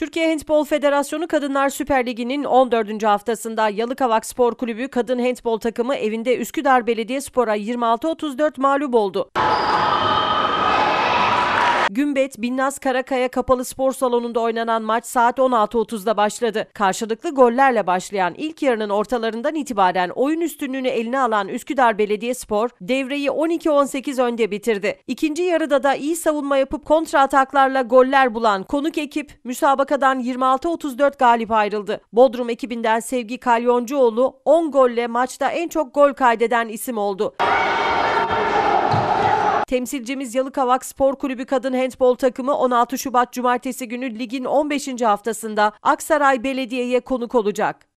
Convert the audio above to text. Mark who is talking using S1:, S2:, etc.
S1: Türkiye Handbol Federasyonu Kadınlar Süper Ligi'nin 14. haftasında Yalıkavak Spor Kulübü kadın handbol takımı evinde Üsküdar Belediye Spor'a 26-34 mağlup oldu. Gümbet, Binnaz Karakaya Kapalı Spor Salonu'nda oynanan maç saat 16.30'da başladı. Karşılıklı gollerle başlayan ilk yarının ortalarından itibaren oyun üstünlüğünü eline alan Üsküdar Belediyespor devreyi 12-18 önde bitirdi. İkinci yarıda da iyi savunma yapıp kontra ataklarla goller bulan konuk ekip müsabakadan 26-34 galip ayrıldı. Bodrum ekibinden Sevgi Kalyoncuoğlu 10 golle maçta en çok gol kaydeden isim oldu. Temsilcimiz Yalıkavak Spor Kulübü kadın handbol takımı 16 Şubat Cumartesi günü ligin 15. haftasında Aksaray Belediye'ye konuk olacak.